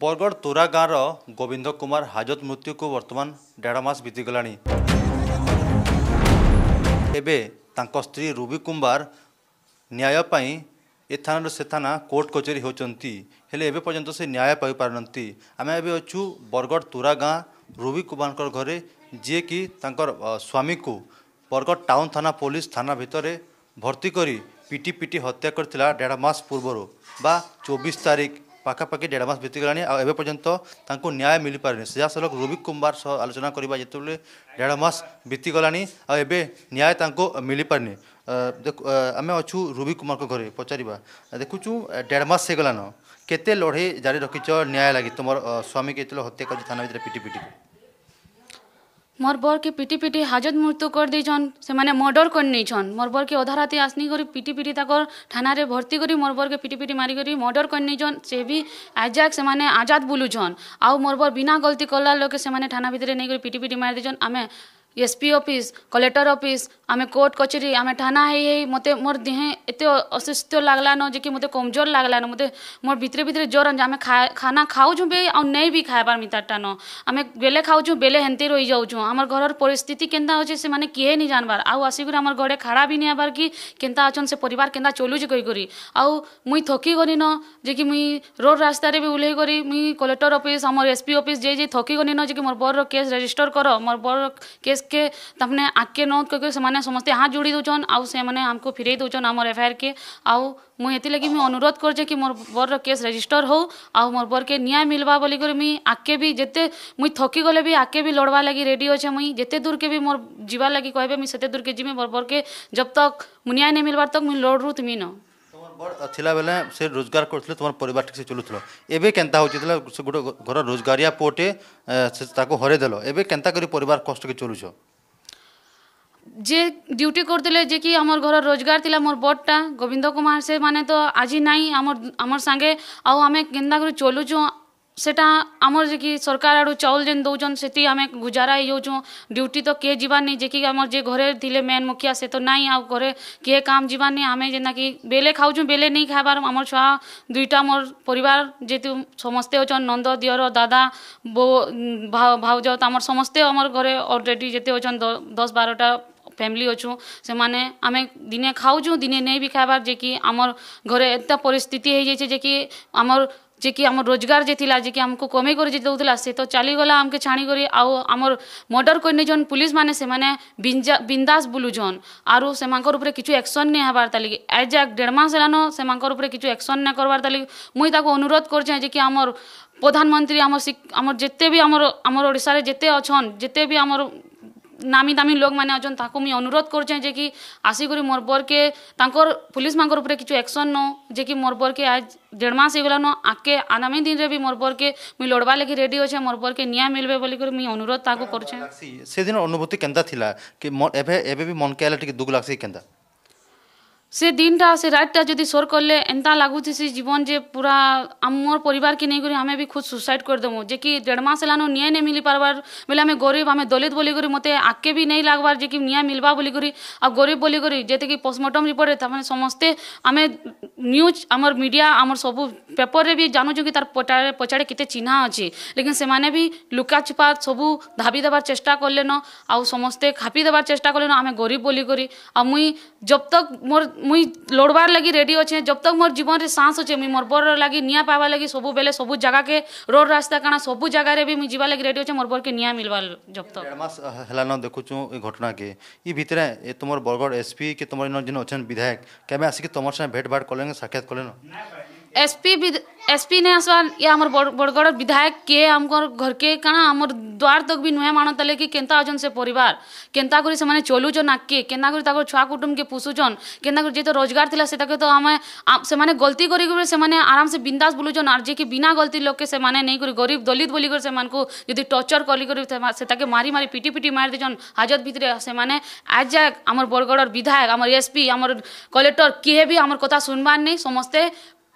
ବରଗଡ଼ ତୋରା ଗାଁର ଗୋବିନ୍ଦ କୁମାର ହାଜତ ମୃତ୍ୟୁକୁ ବର୍ତ୍ତମାନ ଦେଢ଼ ମାସ ବିତିଗଲାଣି ଏବେ ତାଙ୍କ ସ୍ତ୍ରୀ ରୁବି କୁମ୍ବାର ନ୍ୟାୟ ପାଇଁ ଏ ଥାନାରୁ ସେ ଥାନା କୋର୍ଟ କଚେରୀ ହେଉଛନ୍ତି ହେଲେ ଏବେ ପର୍ଯ୍ୟନ୍ତ ସେ ନ୍ୟାୟ ପାଇପାରୁନାହାନ୍ତି ଆମେ ଏବେ ଅଛୁ ବରଗଡ଼ ତୁରା ଗାଁ ରୁବି କୁମାରଙ୍କର ଘରେ ଯିଏକି ତାଙ୍କର ସ୍ୱାମୀକୁ ବରଗଡ଼ ଟାଉନ୍ ଥାନା ପୋଲିସ ଥାନା ଭିତରେ ଭର୍ତ୍ତି କରି ପିଟି ପିଟି ହତ୍ୟା କରିଥିଲା ଦେଢ଼ ମାସ ପୂର୍ବରୁ ବା ଚବିଶ ତାରିଖ ପାଖାପାଖି ଦେଢ଼ ମାସ ବିତିଗଲାଣି ଆଉ ଏବେ ପର୍ଯ୍ୟନ୍ତ ତାଙ୍କୁ ନ୍ୟାୟ ମିଳିପାରୁନି ସିଧାସଳଖ ରୁବିକ୍ କୁମ୍ବାର ସହ ଆଲୋଚନା କରିବା ଯେତେବେଳେ ଦେଢ଼ ମାସ ବିତିଗଲାଣି ଆଉ ଏବେ ନ୍ୟାୟ ତାଙ୍କୁ ମିଳିପାରୁନି ଆମେ ଅଛୁ ରୁବିକ୍ କୁମାରଙ୍କ ଘରେ ପଚାରିବା ଦେଖୁଛୁ ଦେଢ଼ ମାସ ହେଇଗଲାନ କେତେ ଲଢ଼େଇ ଜାରି ରଖିଛ ନ୍ୟାୟ ଲାଗି ତୁମର ସ୍ୱାମୀକି ଯେତେବେଳେ ହତ୍ୟା କରିଛି ଥାନା ଭିତରେ ପିଟି ପିଟିକି মোর বরকে পিটি পিটি হাজত মৃত্যু করে দিয়েছন সে মর্ডর করে নিয়েছন মোর বরকে অধা রাতে আসনি করে পিটি পিটি তাকর থানারে ভর্তি করে মোর বরকে পিটি পিটি মারি করে মর্ডর করে নিয়েছন সে বি আজাক সে আজাদ বুলুছন আউ মোর বর বিনা গলতি করলার লোকে সে থানা ভিতরে নিয়ে করে পিটি পিটি মারি দিয়েছন আমি S P P office collector office आम कोर्ट कचेरी आम थाना हो मत मोर देहे एत असुस्थ लगलान जे कि मत कमजोर लगलान मत मोर भितरे भितरे जोर आन आम खा, खाना खाऊ भी आ नहीं भी खाइबार मितारटान आम बेले खाऊ बेले हेन्ते रही जाऊँ आम घर परिस्थिति केन्ता अच्छे से मैंने किए नहीं जानबार आउ आसिक आम घरे खाड़ा भी नहीं आबार कि केन्ता अच्छन से पर केन्ता चलुचे कहीकि आउ मुई थकी गनी न जे कि मुई रोड रास्तार भी उल्लेख करी मुई कलेक्टर अफिस् आम एस पी अफिस् जे जे थकी गनी न जे कि मोर बोर केस रेजिस्टर कर मोर बर केस केस के तमने आगे न कह से समस्ते हाथ जोड़ी दौन आउ से आमको फिर दौन आम एफआईआर के आउ मुझ एथलगी मुझ अनुरोध करजे कि मोर बर केस रेजिस्टर हो आउ मोर बर के न्याय मिलवा बोलकर मुई आगे भी जिते मुई थकी गले भी आगे भी लड़वा लगी रेडी अच्छे मुई जिते दूर के भी मोर जीवार लगी कहे से दूर के जीमे मोर बर के जब तक न्याय नहीं मिलवार तक मुझ लड़ू तुम्हें न ଥିଲା ବେଲେ ସେ ରୋଜଗାର କରୁଥିଲେ ତୁମର ପରିବାର ସେ ଚଲୁଥିଲ ଏବେ କେନ୍ତା ହେଉଥିଲା ସେ ଗୋଟେ ଘର ରୋଜଗାରିଆ ପୁଅଟେ ସେ ତାକୁ ହରେଇଦେଲ ଏବେ କେନ୍ତା କରି ପରିବାର କଷ୍ଟକେ ଚଲୁଛ ଯିଏ ଡ୍ୟୁଟି କରୁଥିଲେ ଯେ କି ଆମର ଘର ରୋଜଗାର ଥିଲା ମୋର ବଡ଼ଟା ଗୋବିନ୍ଦ କୁମାର ସେମାନେ ତ ଆଜି ନାଇଁ ଆମର ଆମର ସାଙ୍ଗେ ଆଉ ଆମେ କେନ୍ତା କରି ଚଲୁଛୁ সেটা আমার যে কি সরকার আড়ু চাউল যেন দৌছন সেটি আমি গুজারা হইযাউছু ডিউটি তো কে যাবার নেই যে কি আমার যে ঘরে থিলে মেন মুখিয়া সে তো নাই আউ ঘরে কে কাম যাবার নেই আমি যেটা কি বেলে খাওছু বেলে নেই খাইবার আমার ছুয়া দুইটা মোর পরিবার যেহেতু সমস্তে অছন নন্দ দিয়র দাদা বো ভাউজ আমার সমস্তে আমার ঘরে অলরেডি যেতে অছন দশ বারোটা ফ্যামিলি অছু সেমানে আমি দিনে খাওছু দিনে নেই বি খাইবার যে কি আমার ঘরে এত পরিস্থিতি হয়ে যাইছে যে কি আমার ଯେ କି ଆମ ରୋଜଗାର ଯେ ଥିଲା ଯେ କି ଆମକୁ କମେଇ କରି ଯେ ଦେଉଥିଲା ସେ ତ ଚାଲିଗଲା ଆମକେ ଛାଣିକରି ଆଉ ଆମର ମର୍ଡ଼ର କରିନେଇଛନ୍ ପୁଲିସ୍ ମାନେ ସେମାନେ ବିନ୍ଦାସ ବୁଲୁଛନ୍ ଆରୁ ସେମାନଙ୍କର ଉପରେ କିଛି ଆକ୍ସନ୍ ନାଇଁ ହେବାର୍ ତାଲିକି ଏଜ୍ ଏ ଦେଢ଼ ମାସ ହେଲାନ ସେମାନଙ୍କର ଉପରେ କିଛି ଆକ୍ସନ୍ ନାଇଁ କରବାର୍ ତାଲିକି ମୁଇଁ ତାକୁ ଅନୁରୋଧ କରୁଛେଁ ଯେ କି ଆମର ପ୍ରଧାନମନ୍ତ୍ରୀ ଆମର ଆମର ଯେତେ ବି ଆମର ଆମର ଓଡ଼ିଶାରେ ଯେତେ ଅଛନ୍ ଯେତେ ବି ଆମର নামি দামি লোক মানে অছন তাকে মুই অনুরোধ করছে যে কি আসি করে মোর বরকে তাঁকর পুলিশ মাঙ্কর উপরে কিছু একশন নো যে কি মোর বরকে আজ দেড় মাস হয়েগলান আগে আগামী দিনে বি মোর বরকে মুই লড়বার লাগি রেডি অছে মোর বরকে নিয়া মিলবে বলি করে মুই অনুরোধ তাকে করছে সেদিন অনুভূতি কেনতা থিলা কি এবে এবে বি মনকে আলে টিকে দুঃখ লাগছে কেনতা ସେ ଦିନଟା ସେ ରାତଟା ଯଦି ସୋର୍ କଲେ ଏନ୍ତା ଲାଗୁଛି ସେ ଜୀବନ ଯେ ପୁରା ଆମର ପରିବାରକେ ନେଇକରି ଆମେ ବି ଖୁଦ୍ ସୁସାଇଡ଼ କରିଦେମୁ ଯେ କି ଦେଢ଼ ମାସ ହେଲାନ ନିଆଁ ନେଇ ମିଲି ପାର୍ବାର୍ ବୋଲେ ଆମେ ଗରିବ ଆମେ ଦଲିତ ବୋଲିକରି ମୋତେ ଆଗକେ ବି ନେଇ ଲାଗ୍ବାର୍ ଯେ କି ନିଆଁ ମିଲ୍ବା ବୋଲିକରି ଆଉ ଗରିବ ବୋଲିକରି ଯେତିକି ପୋଷ୍ଟମର୍ଟମ୍ ରିପୋର୍ଟରେ ତାମାନେ ସମସ୍ତେ ଆମେ ନ୍ୟୁଜ୍ ଆମର ମିଡ଼ିଆ ଆମର ସବୁ ପେପରରେ ବି ଜାଣୁଛୁ କି ତାର ପଟାରେ ପଛାଡ଼େ କେତେ ଚିହ୍ନା ଅଛି ଲେକିନ୍ ସେମାନେ ବି ଲୁକାଛୁପା ସବୁ ଧାବି ଦେବାର ଚେଷ୍ଟା କଲେନ ଆଉ ସମସ୍ତେ ଖାପି ଦେବାର ଚେଷ୍ଟା କଲେନ ଆମେ ଗରିବ ବୋଲିକରି ଆଉ ମୁଇଁ ଜବ୍ ତକ୍ ମୋର ମୁଇଁ ଲଢ଼ବାର୍ ଲାଗି ରେଡ଼ି ଅଛେ ଜବ୍ ତକ୍ ମୋର୍ ଜୀବନରେ ସାହସ ଅଛେ ମୁଇଁ ମୋର୍ ବର୍ ଲାଗି ନିଆଁ ପାଇବାର୍ ଲାଗି ସବୁବେଲେ ସବୁ ଜାଗାକେ ରୋଡ଼୍ ରାସ୍ତା କାଣା ସବୁ ଜାଗାରେ ବି ମୁଇଁ ଯିବାର୍ ଲାଗି ରେଡ଼ି ଅଛେ ମୋର୍ ବର୍କେ ନିଆଁ ମିଲ୍ବାର୍ ଜବ୍ ତକ୍ ଦେଢ଼ ମାସ ହେଲାନ ଦେଖୁଛୁ ଏ ଘଟଣାକେ ଇ ଭିତରେ ତୁମର ବରଗଡ଼ ଏସ୍ ପି କି ତୁମର ଯେନ୍ ଅଛନ୍ ବିଧାୟକ କେବେ ଆସିକି ତୁମର ସାଙ୍ଗେ ଭେଟ୍ ଭାଟ୍ କଲେନ ସାକ୍ଷାତ କଲେନ एसपी एसपी ने आसवा ये आम बड़गड़ विधायक किए आम घर के कण आम द्वार तक भी नुहे माणुले कि केन्ता अच्छे से परिवार केन्ता करी से चलुचन आगे के छुआ कुटुम के पोषुचन के करी तो रोजगार था से तो आम से माने गलती कर आराम से बिंदास बुलुचन आर जे कि बिना गलती लोक से नहीं गरीब दलित बोल कर से मानको यदि मारी मारी पिटी पिटी मार देछन हाजत भितर से आज जाए आम बड़गड़ विधायक आम एसपी आम कलेक्टर किए भी आम कथा सुनबार नहीं समस्ते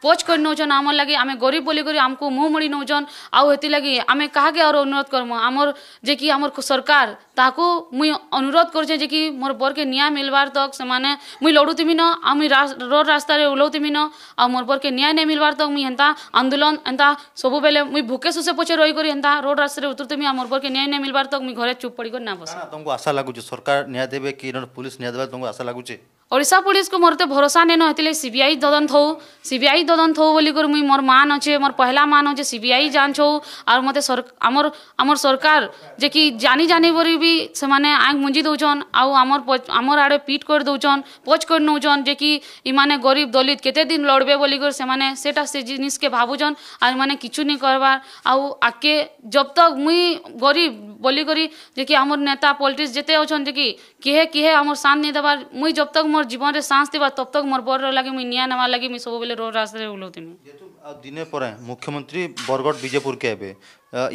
कोच कर नौजन आम लगे आम गरीब बोलिकर आमको मुँह मुड़ी नौजन आती आम क्या और अनुरोध करमु आमर जे कि आम सरकार ताको मुई अनुरोध कर मोर बर के न्याय मिलवार तक से मैंने मुई लड़ुमि न मुई रोड रास्त ओलाउतमी न आ मोर बर के न्याय नहीं मिलवार तक मुई एंता आंदोलन एंता सब बेले मुई भूके सुसे पचे रही कर रोड रास्त उतरुमि मोर बर के न्याय नहीं मिलवार तक मुझे घर चुप पड़ी कर ना बस तुमको आशा लगुच सरकार न्याय देवे कि पुलिस न्याय देवे तुमको आशा लगुचे ओडा पुलिस को मोरते भरोसा नहीं नेन होते आई तदंत हो आई तदंत हो बोलकर मुई मोर मान अच्छे मोर पहला मान अच्छे सी आई जांच हो आर मत आमर सरकार जे कि जानी जानी बोरी भी से आग मुंजी दौन आम आम आड़े पीट कर दौन पोच कर नौन जे कि इमाने गरीब दलित केते दिन लड़बे बोलकर से जिनके भावुन आर मैंने किचुनि करवा आउ आके जब तक मुई गरीब বলিকরি যে কি আমার নেতা পলিটিক্স যেতে যে কি কিহে কিহে আমার সাথ নিয়ে দেবার মুই যব তক মোর জীবনের সাঁস দেবা তব তক মোর বর লাগে মুই নিয়া নেওয়ার লাগে মুই সবুবেলে রোড রাস্তায় উলৌতিমি দিনে পরে মুখ্যমন্ত্রী বরগড় বিজেপুর কে এবে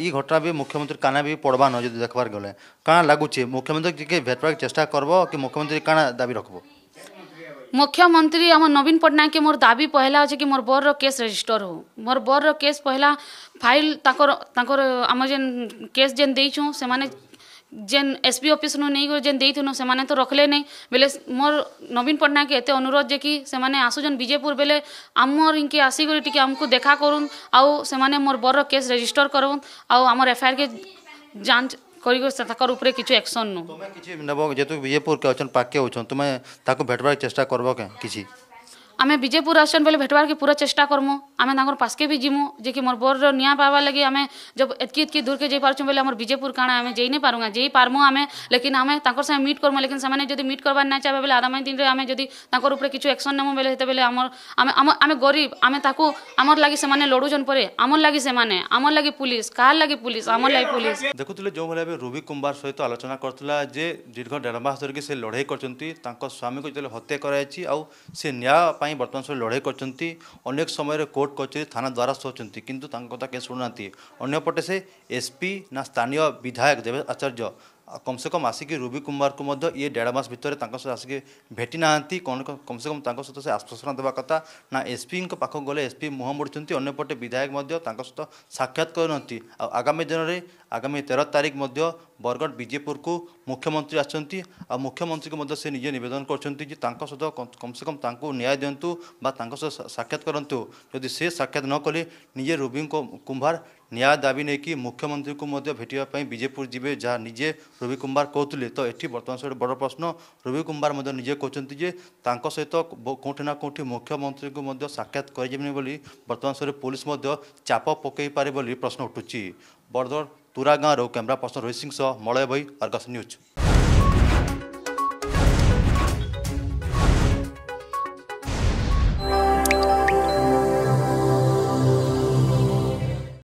ই ঘটনা বি মুখ্যমন্ত্রী কানা বি পড়বা ন যদি দেখবার গেলে কানা লাগুছে মুখ্যমন্ত্রী কে ভেটবার চেষ্টা করব কি মুখ্যমন্ত্রী কানা দাবি রাখবো मुख्यमंत्री आम नवीन पट्टनायक मोर दाबी पहला अच्छे कि मोर बर केस रजिस्टर हो मोर बर केस पहला फाइल ताकर आम जेन केस जेन देछु से माने जेन एसपी ऑफिस नु नहीं जेन देथुन से माने तो रखले नै बेले मोर नवीन पट्टनायक एते अनुरोध जे कि से माने आसुजन विजयपुर बेले आमर इनके आसीगर टिके हमको देखा करून आउ से माने मोर बर केस रजिस्टर करून आउ हमर एफआईआर के जांच করিবো ছতকর উপরে কিছু অ্যাকশন নো তুমি কি কিছু নব যত বিজাপুর কাচন পাককে হছ তুমি তা কো भेटবার চেষ্টা করব কে কিছি আমি ବିଜେପୁର ଆସନ୍ ବେଲେ ଭେଟବାର୍କେ ପୁରା ଚେଷ୍ଟା କର୍ମୁ ଆମେ ତାଙ୍କର ପାସ୍କେ ବି ଯିମୁ ଯେ କି ମୋର ବୋର୍ର ନିଆଁ ପାଇବାର୍ ଲାଗି ଆମେ ଏତ୍କି ଏତ୍କି ଦୂରକେ ଯାଇପାରୁଛୁ ବେଲେ ଆମର ବିଜେପୁର କାଣା ଆମେ ଯାଇ ନାଇଁ ପାରୁଙ୍ଗା ଯାଇ ପାର୍ମୁ ଆମେ ଲେକିନ୍ ଆମେ ତାଙ୍କର ସାଙ୍ଗେ ମିଟ୍ କର୍ମୁ ଲେକିନ୍ ସେମାନେ ଯଦି ମିଟ୍ କରବାର ନାଇଁ ଚାହିଁବେ ବେଲେ ଆଗାମୀ ଦିନରେ ଆମେ ଯଦି ତାଙ୍କର ଉପରେ କିଛି ଆକ୍ସନ୍ ନେମୁ ବେଲେ ସେତେବେଲେ ଆମର ଆମେ ଆମ ଆମେ ଗରିବ ଆମେ ତାକୁ ଆମର ଲାଗି ସେମାନେ ଲଢ଼ୁଛନ୍ ପରେ ଆମର ଲାଗି ସେମାନେ ଆମର ଲାଗି ପୁଲିସ କାହାର ଲାଗି ପୁଲିସ ଆମର ଲାଗି ପୁଲିସ ଦେଖୁଥିଲେ ଯେଉଁଭଳି ଏବେ ରୁବି କୁମ୍ବାର ସହିତ ଆଲୋଚନା କରିଥିଲା ଯେ ଦୀର୍ଘ ଦେଢ଼ ମାସ ଧରିକି ସେ ଲଢ଼େଇ କରିଛନ୍ତି ତାଙ୍କ ସ୍ୱାମୀକୁ ଯେତେବେଳେ ହତ୍ୟା କରାଯାଇଛି ଆଉ ସେ ନ୍ୟାୟ ପାଇଁ বর্তমান সময় লড়াই করছেন অনেক সময় কোর্ট কচেরি থানা দ্বারস্থ হচ্ছেন কিন্তু তাঁর কথা কে শুণু না অন্যপটে সে এসপি না স্থানীয় বিধায়ক দেবেশ আচার্য कम से कम आसिक रुबि कुमार को ये डेढ़ मस भितर आसिक भेटी ना कम से कम सहित तो से आश्वासन देवा कथा ना एसपी पाख गले एसपी मुह मोड़ी अन्यपटे विधायक सहित तो साक्षात करना आगामी दिन में आगामी तेरह तारीख बरगढ़ विजेपुर को मुख्यमंत्री आ मुख्यमंत्री को से निजे नवेदन कर सहित कम से कम न्याय दिंतु सहित साक्षात करूँ यदि से साक्षात न कले निजे रुबि कुंभार ନ୍ୟାୟ ଦାବି ନେଇକି ମୁଖ୍ୟମନ୍ତ୍ରୀଙ୍କୁ ମଧ୍ୟ ଭେଟିବା ପାଇଁ ବିଜେପୁର ଯିବେ ଯାହା ନିଜେ ରବି କୁମ୍ବାର କହୁଥିଲେ ତ ଏଠି ବର୍ତ୍ତମାନ ସେଠି ବଡ଼ ପ୍ରଶ୍ନ ରବି କୁମ୍ବାର ମଧ୍ୟ ନିଜେ କହୁଛନ୍ତି ଯେ ତାଙ୍କ ସହିତ କେଉଁଠି ନା କେଉଁଠି ମୁଖ୍ୟମନ୍ତ୍ରୀଙ୍କୁ ମଧ୍ୟ ସାକ୍ଷାତ କରିଯିବେନି ବୋଲି ବର୍ତ୍ତମାନ ସେଠି ପୋଲିସ ମଧ୍ୟ ଚାପ ପକାଇପାରେ ବୋଲି ପ୍ରଶ୍ନ ଉଠୁଛି ବରଦଡ଼ ତୁରା ଗାଁରୁ କ୍ୟାମେରା ପର୍ସନ ରୋହିତ ସିଂ ସହ ମଳୟ ଭାଇ ଅର୍ଗସ ନ୍ୟୁଜ୍